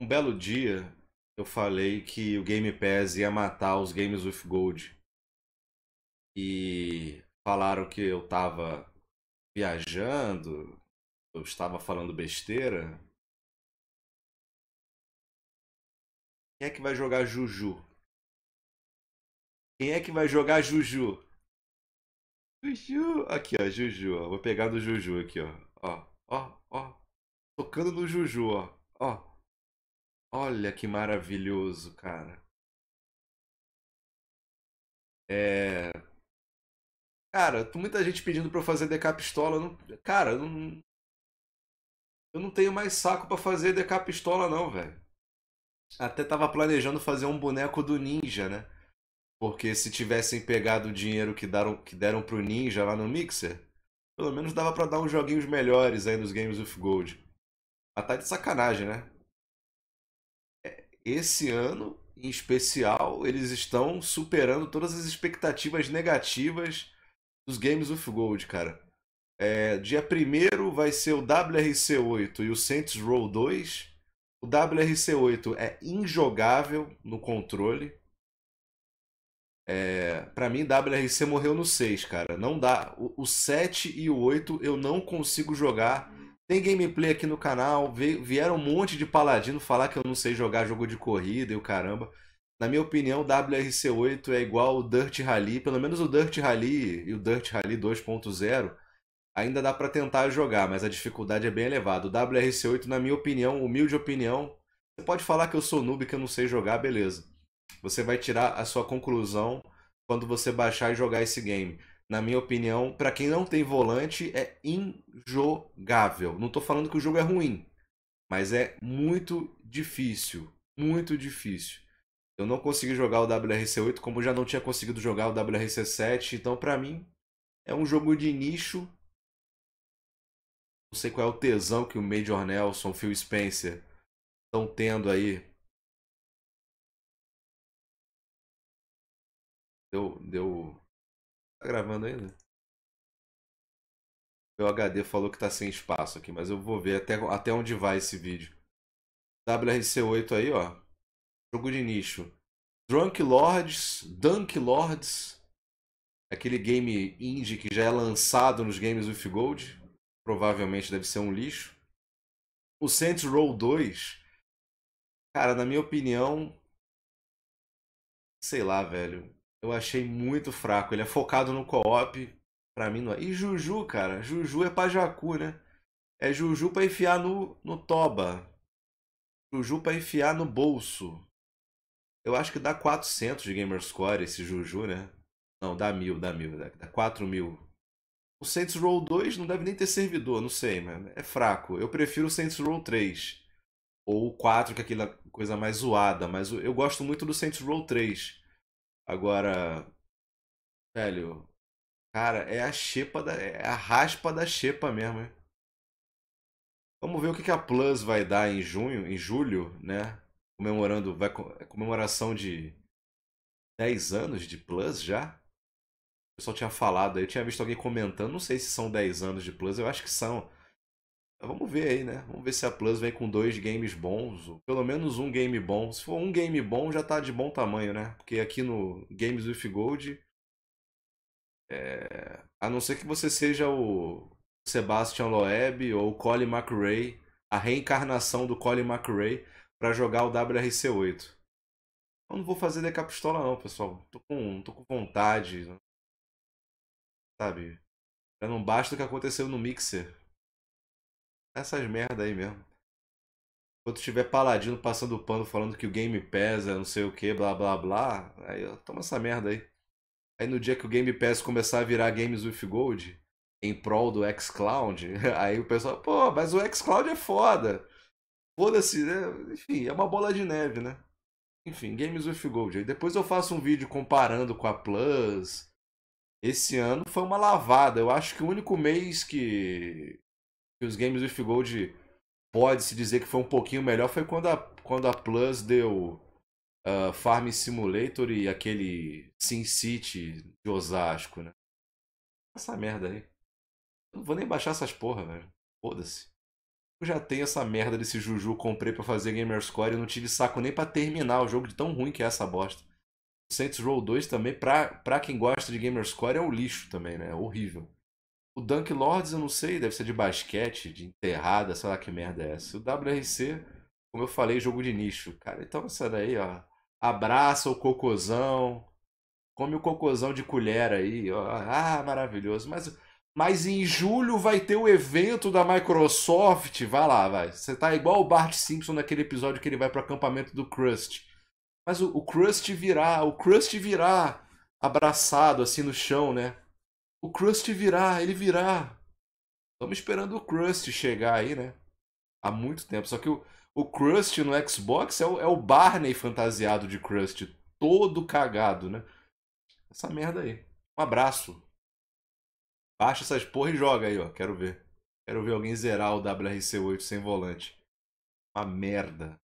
Um belo dia eu falei que o Game Pass ia matar os games with gold. E falaram que eu tava viajando, eu estava falando besteira. Quem é que vai jogar Juju? Quem é que vai jogar Juju? Juju! Aqui, ó, Juju, ó. Vou pegar do Juju aqui, ó. Ó, ó, ó. Tocando no Juju, ó. Ó. Olha que maravilhoso, cara. É... Cara, muita gente pedindo pra eu fazer decapistola. Não... Cara, eu não... eu não tenho mais saco para fazer decapistola não, velho. Até tava planejando fazer um boneco do ninja, né? Porque se tivessem pegado o dinheiro que deram, que deram pro ninja lá no Mixer, pelo menos dava para dar uns joguinhos melhores aí nos Games of Gold. Mas tá de sacanagem, né? esse ano, em especial, eles estão superando todas as expectativas negativas dos Games of Gold, cara. É, dia 1 vai ser o WRC8 e o Saints Row 2. O WRC8 é injogável no controle. É, para mim, WRC morreu no 6, cara. Não dá. O, o 7 e o 8 eu não consigo jogar tem gameplay aqui no canal. Vieram um monte de paladino falar que eu não sei jogar jogo de corrida e o caramba. Na minha opinião, WRC8 é igual o Dirt Rally, pelo menos o Dirt Rally e o Dirt Rally 2.0 ainda dá para tentar jogar, mas a dificuldade é bem elevada. O WRC8, na minha opinião, humilde opinião, você pode falar que eu sou noob que eu não sei jogar, beleza. Você vai tirar a sua conclusão quando você baixar e jogar esse game na minha opinião, para quem não tem volante, é injogável. Não estou falando que o jogo é ruim, mas é muito difícil. Muito difícil. Eu não consegui jogar o WRC8 como já não tinha conseguido jogar o WRC7, então para mim é um jogo de nicho. Não sei qual é o tesão que o Major Nelson, o Phil Spencer estão tendo aí. Deu, deu Tá gravando ainda? Meu HD falou que tá sem espaço aqui, mas eu vou ver até, até onde vai esse vídeo. WRC8 aí, ó. Jogo de nicho. Drunk Lords, Dunk Lords. Aquele game indie que já é lançado nos games with Gold. Provavelmente deve ser um lixo. O Saints Row 2. Cara, na minha opinião. Sei lá, velho. Eu achei muito fraco. Ele é focado no co-op. Pra mim não é. E Juju, cara. Juju é pra Jacu, né? É Juju pra enfiar no, no toba. Juju pra enfiar no bolso. Eu acho que dá 400 de gamer score esse Juju, né? Não, dá mil, dá mil. Dá 4 mil. O Saints Row 2 não deve nem ter servidor, não sei, mano. É fraco. Eu prefiro o Saints Row 3. Ou o 4, que é aquela coisa mais zoada. Mas eu gosto muito do Saints Row 3. Agora, velho, cara, é a xepa da, é a raspa da xepa mesmo, hein? Vamos ver o que, que a Plus vai dar em junho, em julho, né? Comemorando, vai é comemoração de 10 anos de Plus já? O pessoal tinha falado, eu tinha visto alguém comentando, não sei se são 10 anos de Plus, eu acho que são. Mas vamos ver aí, né? Vamos ver se a Plus vem com dois games bons, ou pelo menos um game bom. Se for um game bom, já tá de bom tamanho, né? Porque aqui no Games with Gold. É... A não ser que você seja o Sebastian Loeb ou o Colin McRae, a reencarnação do Colin McRae, para jogar o WRC8. Eu não vou fazer decapistola não, pessoal. Tô com, tô com vontade. Né? Sabe? Já não basta o que aconteceu no Mixer. Essas merda aí mesmo. Quando tiver paladino passando pano falando que o game pesa, é não sei o que, blá blá blá, aí ó, toma essa merda aí. Aí no dia que o Game Pass começar a virar Games with Gold, em prol do xCloud, aí o pessoal, pô, mas o xCloud é foda. Foda-se, né? Enfim, é uma bola de neve, né? Enfim, Games with Gold. Aí depois eu faço um vídeo comparando com a Plus. Esse ano foi uma lavada. Eu acho que o único mês que que os games do Gold pode-se dizer que foi um pouquinho melhor foi quando a, quando a Plus deu uh, ah, Farm Simulator e aquele Sin City de Osasco, né? Essa merda aí. Eu não vou nem baixar essas porra, velho. Foda-se. Eu já tenho essa merda desse Juju, comprei para fazer Gamerscore e não tive saco nem para terminar o jogo de tão ruim que é essa bosta. Saints Row 2 também, pra, pra quem gosta de Gamerscore, é um lixo também, né? É horrível. O Dunk Lords, eu não sei, deve ser de basquete, de enterrada, sei lá que merda é essa. O WRC, como eu falei, jogo de nicho. Cara, então essa daí, ó. Abraça o cocôzão. Come o cocôzão de colher aí, ó. Ah, maravilhoso. Mas, mas em julho vai ter o evento da Microsoft. Vai lá, vai. Você tá igual o Bart Simpson naquele episódio que ele vai pro acampamento do Krust Mas o, o virá, o Krust virá abraçado assim no chão, né? O Krusty virá, ele virá. Estamos esperando o Krusty chegar aí, né? Há muito tempo. Só que o, o Krusty no Xbox é o, é o Barney fantasiado de Krusty. Todo cagado, né? Essa merda aí. Um abraço. Baixa essas porra e joga aí, ó. Quero ver. Quero ver alguém zerar o WRC8 sem volante. Uma merda.